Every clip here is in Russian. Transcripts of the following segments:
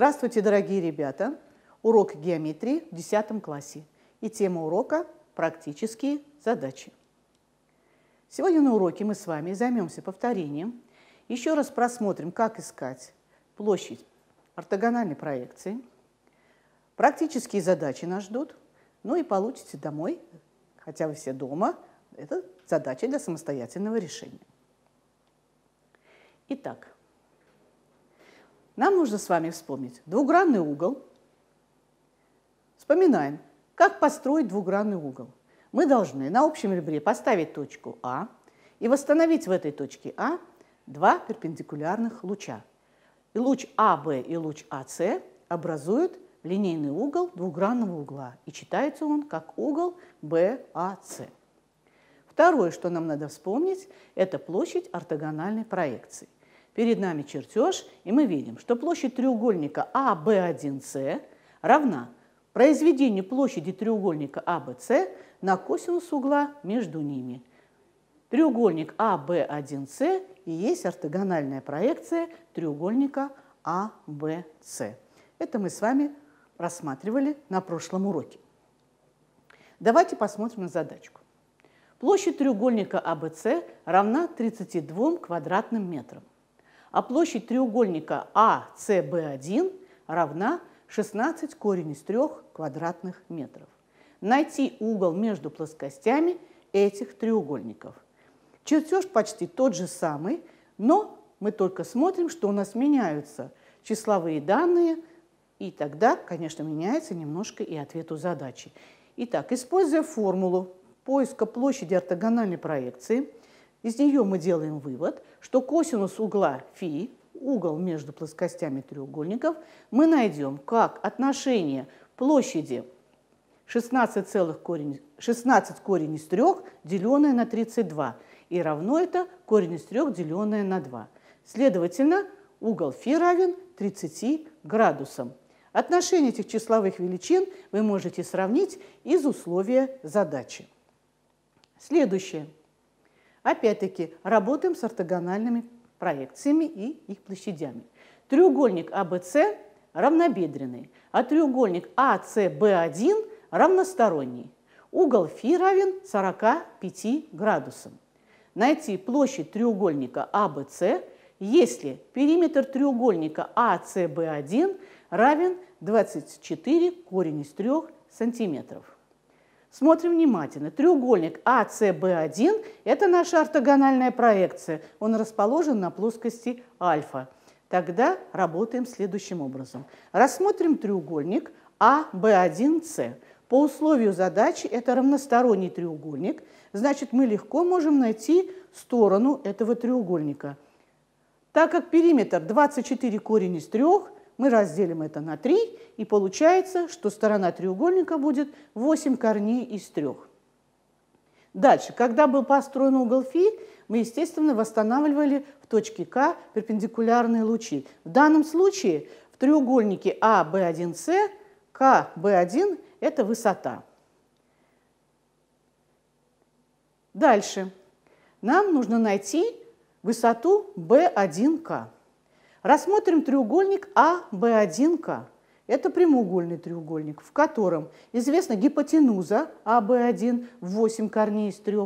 Здравствуйте, дорогие ребята! Урок геометрии в 10 классе и тема урока – практические задачи. Сегодня на уроке мы с вами займемся повторением, еще раз просмотрим, как искать площадь ортогональной проекции, практические задачи нас ждут, ну и получите домой, хотя вы все дома, это задача для самостоятельного решения. Итак, нам нужно с вами вспомнить двугранный угол. Вспоминаем, как построить двугранный угол. Мы должны на общем ребре поставить точку А и восстановить в этой точке А два перпендикулярных луча. И луч АВ и луч АС образуют линейный угол двугранного угла, и читается он как угол BAC. А Второе, что нам надо вспомнить, это площадь ортогональной проекции. Перед нами чертеж, и мы видим, что площадь треугольника АВ1С равна произведению площади треугольника АВС на косинус угла между ними. Треугольник АВ1С и есть ортогональная проекция треугольника АВС. Это мы с вами рассматривали на прошлом уроке. Давайте посмотрим на задачку. Площадь треугольника АВС равна 32 квадратным метрам а площадь треугольника АСБ1 равна 16 корень из 3 квадратных метров. Найти угол между плоскостями этих треугольников. Чертеж почти тот же самый, но мы только смотрим, что у нас меняются числовые данные, и тогда, конечно, меняется немножко и ответ у задачи. Итак, используя формулу поиска площади ортогональной проекции – из нее мы делаем вывод, что косинус угла φ, угол между плоскостями треугольников, мы найдем как отношение площади 16, целых корень, 16 корень из 3, деленное на 32, и равно это корень из 3, деленное на 2. Следовательно, угол φ равен 30 градусам. Отношение этих числовых величин вы можете сравнить из условия задачи. Следующее – Опять-таки, работаем с ортогональными проекциями и их площадями. Треугольник АБС равнобедренный, а треугольник АСБ1 равносторонний. Угол φ равен 45 градусам. Найти площадь треугольника АБС, если периметр треугольника АСБ1 равен 24 корень из 3 сантиметров. Смотрим внимательно. Треугольник АЦБ1 – это наша ортогональная проекция. Он расположен на плоскости альфа. Тогда работаем следующим образом. Рассмотрим треугольник АБ1С. По условию задачи это равносторонний треугольник, значит мы легко можем найти сторону этого треугольника. Так как периметр 24 корень из 3, мы разделим это на 3, и получается, что сторона треугольника будет 8 корней из 3. Дальше, когда был построен угол φ, мы, естественно, восстанавливали в точке К перпендикулярные лучи. В данном случае в треугольнике АБ1С КБ1 – это высота. Дальше нам нужно найти высоту B1К. Рассмотрим треугольник АБ1К. Это прямоугольный треугольник, в котором известна гипотенуза АБ1 8 корней из 3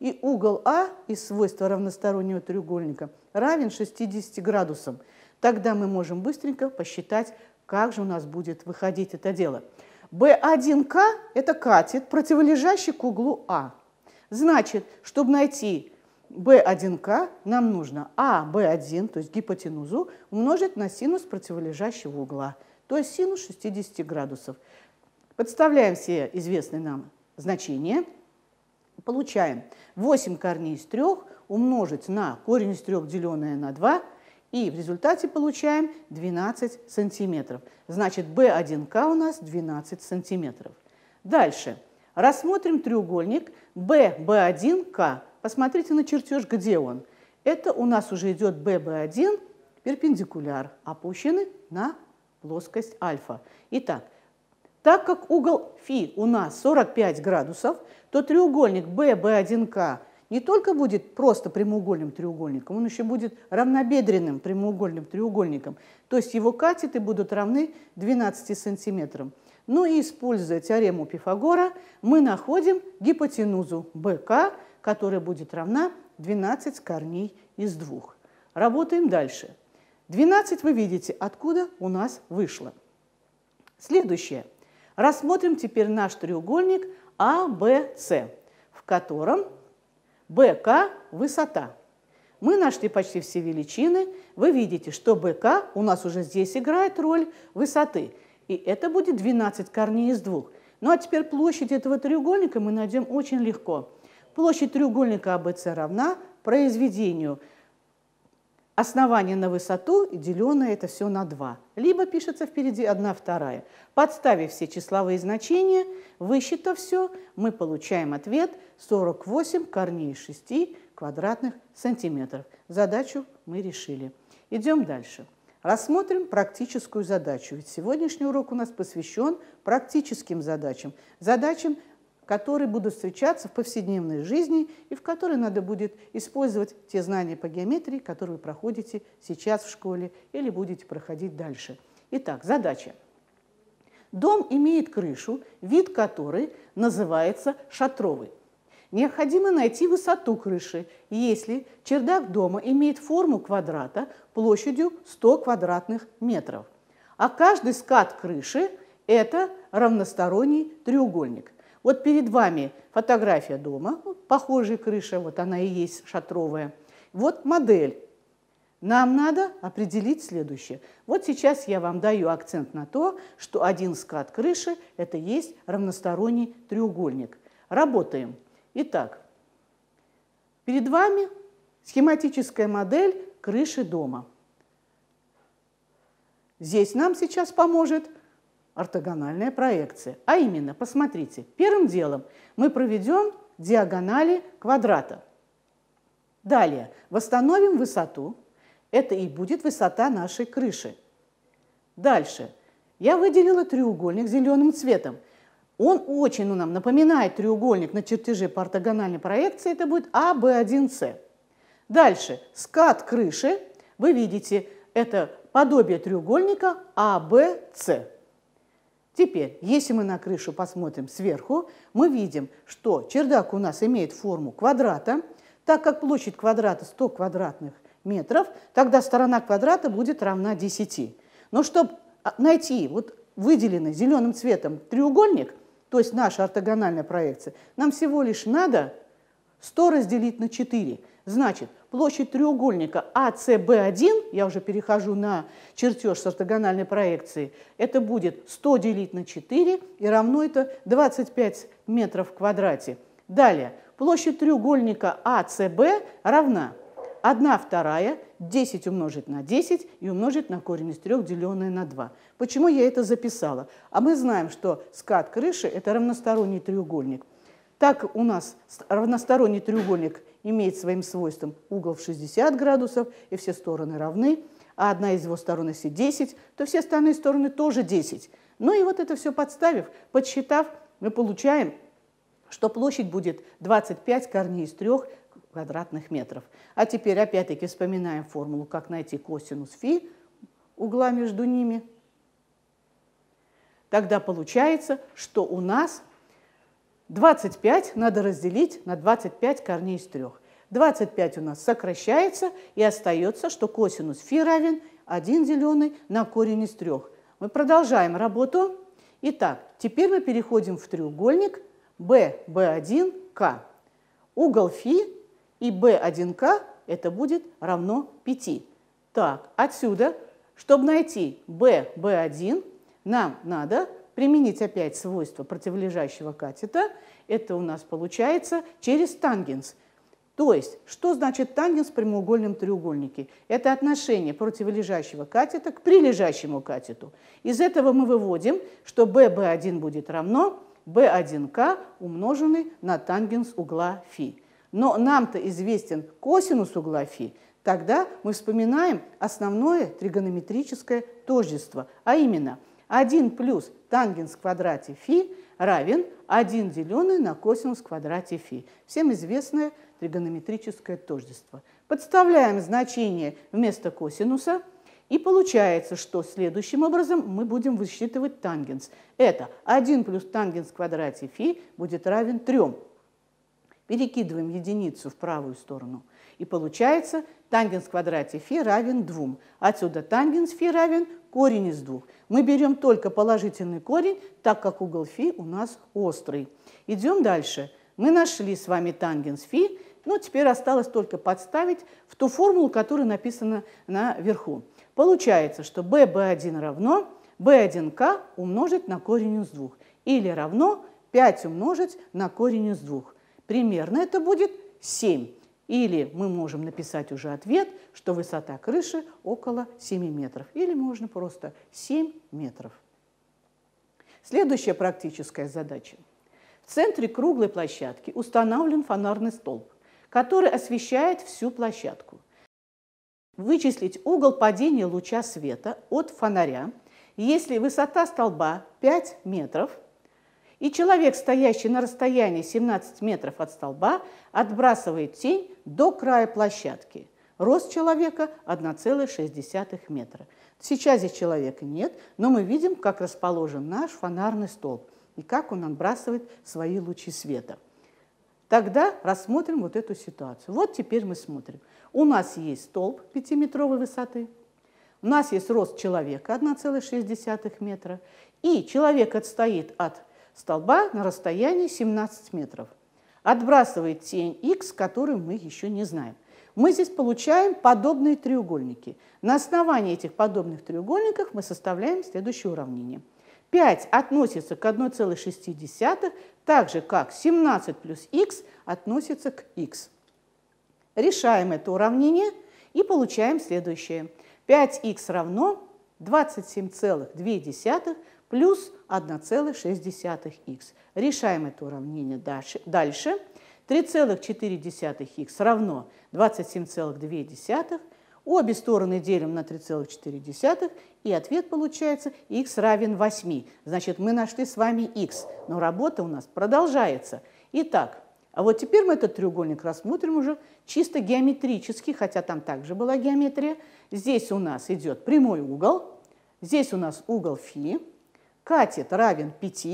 и угол А из свойства равностороннего треугольника равен 60 градусам. Тогда мы можем быстренько посчитать, как же у нас будет выходить это дело. B1К – это катет, противолежащий к углу А. Значит, чтобы найти B1К нам нужно А, B1, то есть гипотенузу, умножить на синус противолежащего угла, то есть синус 60 градусов. Подставляем все известные нам значения. Получаем 8 корней из 3 умножить на корень из 3, деленное на 2, и в результате получаем 12 сантиметров. Значит, B1К у нас 12 сантиметров. Дальше. Рассмотрим треугольник BB1К. Посмотрите на чертеж, где он. Это у нас уже идет bb1, перпендикуляр, опущены на плоскость альфа. Итак, так как угол φ у нас 45 градусов, то треугольник bb 1 к не только будет просто прямоугольным треугольником, он еще будет равнобедренным прямоугольным треугольником. То есть его катеты будут равны 12 сантиметрам. Ну и используя теорему Пифагора, мы находим гипотенузу БК, которая будет равна 12 корней из двух. Работаем дальше. 12 вы видите, откуда у нас вышло. Следующее. Рассмотрим теперь наш треугольник ABC, а в котором БК – высота. Мы нашли почти все величины. Вы видите, что БК у нас уже здесь играет роль высоты. И это будет 12 корней из двух. Ну а теперь площадь этого треугольника мы найдем очень легко. Площадь треугольника ABC а равна произведению основания на высоту, деленное это все на 2. Либо пишется впереди 1 вторая. Подставив все числовые значения, высчитав все, мы получаем ответ 48 корней из 6 квадратных сантиметров. Задачу мы решили. Идем дальше. Рассмотрим практическую задачу, ведь сегодняшний урок у нас посвящен практическим задачам, задачам которые будут встречаться в повседневной жизни и в которой надо будет использовать те знания по геометрии, которые вы проходите сейчас в школе или будете проходить дальше. Итак, задача. Дом имеет крышу, вид которой называется шатровый. Необходимо найти высоту крыши, если чердак дома имеет форму квадрата площадью 100 квадратных метров, а каждый скат крыши – это равносторонний треугольник. Вот перед вами фотография дома, ну, похожая крыша, вот она и есть шатровая. Вот модель. Нам надо определить следующее. Вот сейчас я вам даю акцент на то, что один скат крыши – это есть равносторонний треугольник. Работаем. Итак, перед вами схематическая модель крыши дома. Здесь нам сейчас поможет – ортогональная проекция. А именно, посмотрите, первым делом мы проведем диагонали квадрата. Далее восстановим высоту. Это и будет высота нашей крыши. Дальше. Я выделила треугольник зеленым цветом. Он очень ну, нам напоминает треугольник на чертеже по ортогональной проекции. Это будет АБ1С. Дальше. Скат крыши. Вы видите, это подобие треугольника АБС. Теперь, если мы на крышу посмотрим сверху, мы видим, что чердак у нас имеет форму квадрата. Так как площадь квадрата 100 квадратных метров, тогда сторона квадрата будет равна 10. Но чтобы а, найти вот выделенный зеленым цветом треугольник, то есть наша ортогональная проекция, нам всего лишь надо 100 разделить на 4. Значит, площадь треугольника АСБ1, я уже перехожу на чертеж с ортогональной проекции, это будет 100 делить на 4 и равно это 25 метров в квадрате. Далее, площадь треугольника АСБ равна 1 вторая, 10 умножить на 10 и умножить на корень из 3, деленное на 2. Почему я это записала? А мы знаем, что скат крыши – это равносторонний треугольник. Так у нас равносторонний треугольник – имеет своим свойством угол в 60 градусов, и все стороны равны, а одна из его сторон, если 10, то все остальные стороны тоже 10. Ну и вот это все подставив, подсчитав, мы получаем, что площадь будет 25 корней из 3 квадратных метров. А теперь опять-таки вспоминаем формулу, как найти косинус фи угла между ними. Тогда получается, что у нас 25 надо разделить на 25 корней из 3. 25 у нас сокращается, и остается, что косинус фи равен 1 зеленый на корень из 3. Мы продолжаем работу. Итак, теперь мы переходим в треугольник bb 1 k. Угол фи и b 1 k это будет равно 5. Так, отсюда, чтобы найти BB1, нам надо применить опять свойство противолежащего катета, это у нас получается через тангенс. То есть, что значит тангенс в прямоугольном треугольнике? Это отношение противолежащего катета к прилежащему катету. Из этого мы выводим, что BB1 будет равно b 1 k умноженный на тангенс угла φ. Но нам-то известен косинус угла φ, тогда мы вспоминаем основное тригонометрическое тождество, а именно 1 плюс тангенс в квадрате φ равен 1 деленный на косинус в квадрате φ. Всем известное тригонометрическое тождество. Подставляем значение вместо косинуса, и получается, что следующим образом мы будем высчитывать тангенс. Это 1 плюс тангенс в квадрате φ будет равен 3. Перекидываем единицу в правую сторону. И получается тангенс в квадрате φ равен 2. Отсюда тангенс фи равен корень из двух. Мы берем только положительный корень, так как угол φ у нас острый. Идем дальше. Мы нашли с вами тангенс φ, но ну, теперь осталось только подставить в ту формулу, которая написана наверху. Получается, что b b 1 равно b1k умножить на корень из двух или равно 5 умножить на корень из двух. Примерно это будет 7. Или мы можем написать уже ответ, что высота крыши около 7 метров. Или можно просто 7 метров. Следующая практическая задача. В центре круглой площадки установлен фонарный столб, который освещает всю площадку. Вычислить угол падения луча света от фонаря, если высота столба 5 метров – и человек, стоящий на расстоянии 17 метров от столба, отбрасывает тень до края площадки. Рост человека 1,6 метра. Сейчас здесь человека нет, но мы видим, как расположен наш фонарный столб и как он отбрасывает свои лучи света. Тогда рассмотрим вот эту ситуацию. Вот теперь мы смотрим. У нас есть столб 5-метровой высоты, у нас есть рост человека 1,6 метра, и человек отстоит от столба на расстоянии 17 метров. Отбрасывает тень X, которую мы еще не знаем. Мы здесь получаем подобные треугольники. На основании этих подобных треугольников мы составляем следующее уравнение. 5 относится к 1,6, так же как 17 плюс х относится к x. Решаем это уравнение и получаем следующее. 5 x равно 27,2 плюс 1,6х. Решаем это уравнение дальше. дальше. 3,4х равно 27,2. Обе стороны делим на 3,4, и ответ получается x равен 8. Значит, мы нашли с вами x, но работа у нас продолжается. Итак, а вот теперь мы этот треугольник рассмотрим уже чисто геометрически, хотя там также была геометрия. Здесь у нас идет прямой угол, здесь у нас угол φ, катет равен 5,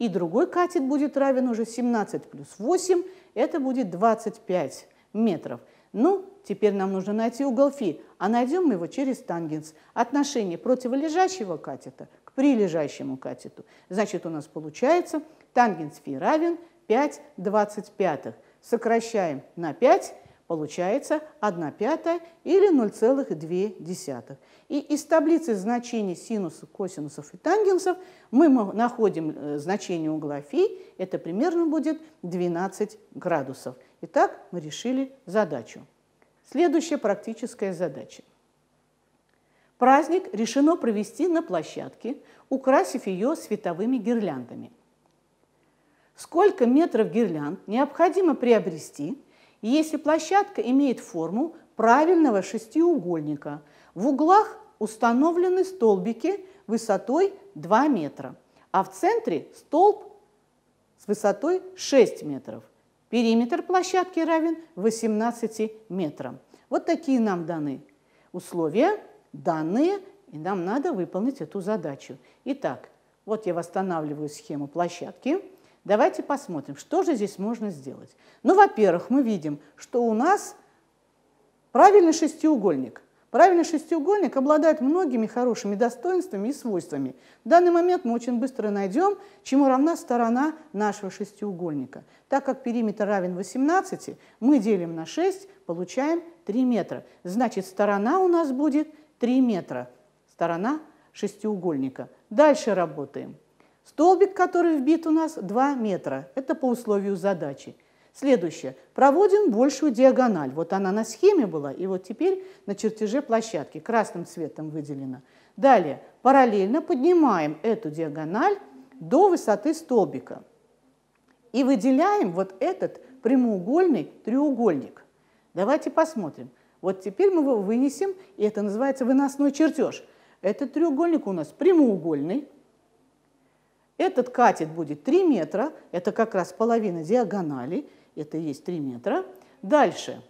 и другой катет будет равен уже 17 плюс 8, это будет 25 метров. Ну, теперь нам нужно найти угол φ, а найдем мы его через тангенс. Отношение противолежащего катета к прилежащему катету. Значит, у нас получается тангенс φ равен 5 25. Сокращаем на 5 Получается 1 пятая или 0,2. И из таблицы значений синусов, косинусов и тангенсов мы находим э, значение угла φ. Это примерно будет 12 градусов. Итак, мы решили задачу. Следующая практическая задача. Праздник решено провести на площадке, украсив ее световыми гирляндами. Сколько метров гирлянд необходимо приобрести – если площадка имеет форму правильного шестиугольника. В углах установлены столбики высотой 2 метра, а в центре столб с высотой 6 метров. Периметр площадки равен 18 метрам. Вот такие нам даны условия, данные, и нам надо выполнить эту задачу. Итак, вот я восстанавливаю схему площадки. Давайте посмотрим, что же здесь можно сделать. Ну, во-первых, мы видим, что у нас правильный шестиугольник. Правильный шестиугольник обладает многими хорошими достоинствами и свойствами. В данный момент мы очень быстро найдем, чему равна сторона нашего шестиугольника. Так как периметр равен 18, мы делим на 6, получаем 3 метра. Значит, сторона у нас будет 3 метра. Сторона шестиугольника. Дальше работаем. Столбик, который вбит у нас, 2 метра. Это по условию задачи. Следующее. Проводим большую диагональ. Вот она на схеме была, и вот теперь на чертеже площадки. Красным цветом выделена. Далее. Параллельно поднимаем эту диагональ до высоты столбика. И выделяем вот этот прямоугольный треугольник. Давайте посмотрим. Вот теперь мы его вынесем, и это называется выносной чертеж. Этот треугольник у нас прямоугольный, этот катет будет 3 метра, это как раз половина диагонали, это и есть 3 метра. Дальше.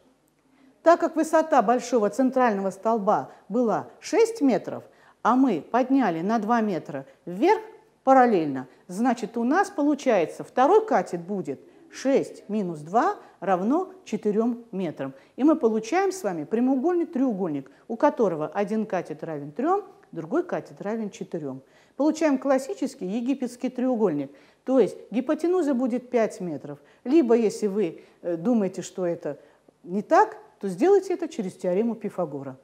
Так как высота большого центрального столба была 6 метров, а мы подняли на 2 метра вверх параллельно, значит, у нас получается второй катет будет 6 минус 2 равно 4 метрам. И мы получаем с вами прямоугольный треугольник, у которого один катет равен 3, другой катет равен 4. Получаем классический египетский треугольник. То есть гипотенуза будет 5 метров. Либо, если вы э, думаете, что это не так, то сделайте это через теорему Пифагора.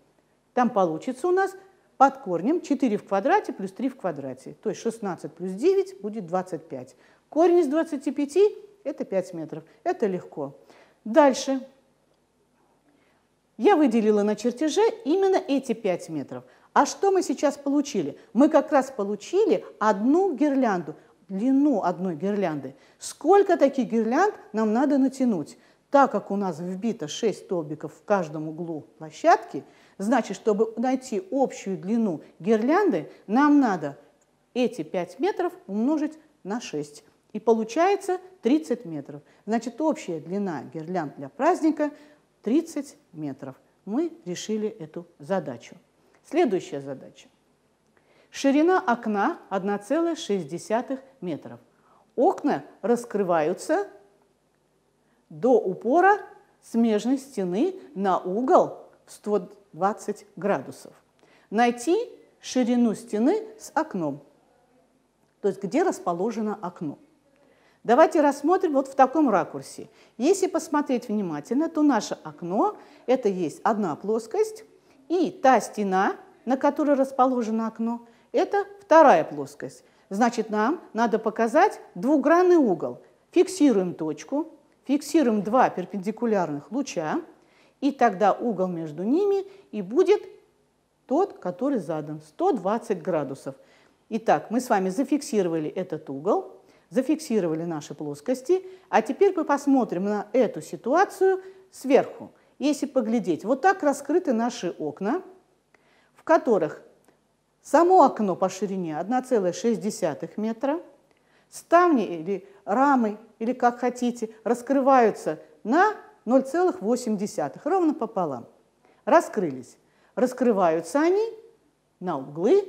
Там получится у нас под корнем 4 в квадрате плюс 3 в квадрате. То есть 16 плюс 9 будет 25. Корень из 25 это 5 метров. Это легко. Дальше. Я выделила на чертеже именно эти 5 метров. А что мы сейчас получили? Мы как раз получили одну гирлянду, длину одной гирлянды. Сколько таких гирлянд нам надо натянуть? Так как у нас вбито 6 столбиков в каждом углу площадки, значит, чтобы найти общую длину гирлянды, нам надо эти 5 метров умножить на 6. И получается 30 метров. Значит, общая длина гирлянд для праздника 30 метров. Мы решили эту задачу. Следующая задача. Ширина окна 1,6 метров. Окна раскрываются до упора смежной стены на угол 120 градусов. Найти ширину стены с окном, то есть где расположено окно. Давайте рассмотрим вот в таком ракурсе. Если посмотреть внимательно, то наше окно – это есть одна плоскость, и та стена, на которой расположено окно, это вторая плоскость. Значит, нам надо показать двугранный угол. Фиксируем точку, фиксируем два перпендикулярных луча, и тогда угол между ними и будет тот, который задан, 120 градусов. Итак, мы с вами зафиксировали этот угол, зафиксировали наши плоскости, а теперь мы посмотрим на эту ситуацию сверху. Если поглядеть, вот так раскрыты наши окна, в которых само окно по ширине 1,6 метра, ставни или рамы, или как хотите, раскрываются на 0,8, ровно пополам. Раскрылись. Раскрываются они на углы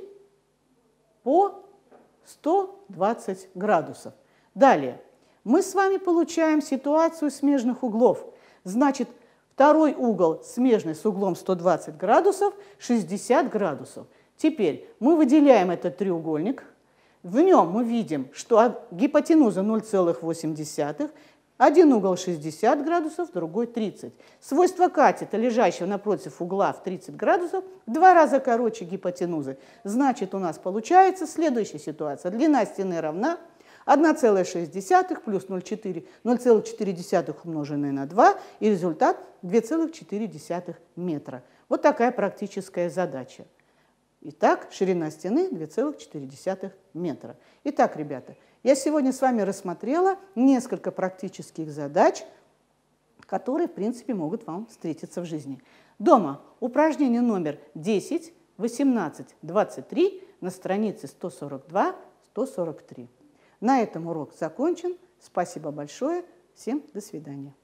по 120 градусов. Далее, мы с вами получаем ситуацию смежных углов. Значит, второй угол смежный с углом 120 градусов, 60 градусов. Теперь мы выделяем этот треугольник. В нем мы видим, что гипотенуза 0,8, один угол 60 градусов, другой 30. Свойство катета, лежащего напротив угла в 30 градусов, в два раза короче гипотенузы. Значит, у нас получается следующая ситуация. Длина стены равна 1,6 плюс 0,4, 0,4 умноженное на 2, и результат 2,4 метра. Вот такая практическая задача. Итак, ширина стены 2,4 метра. Итак, ребята, я сегодня с вами рассмотрела несколько практических задач, которые, в принципе, могут вам встретиться в жизни. Дома упражнение номер 10, 18, 23 на странице 142-143. На этом урок закончен. Спасибо большое. Всем до свидания.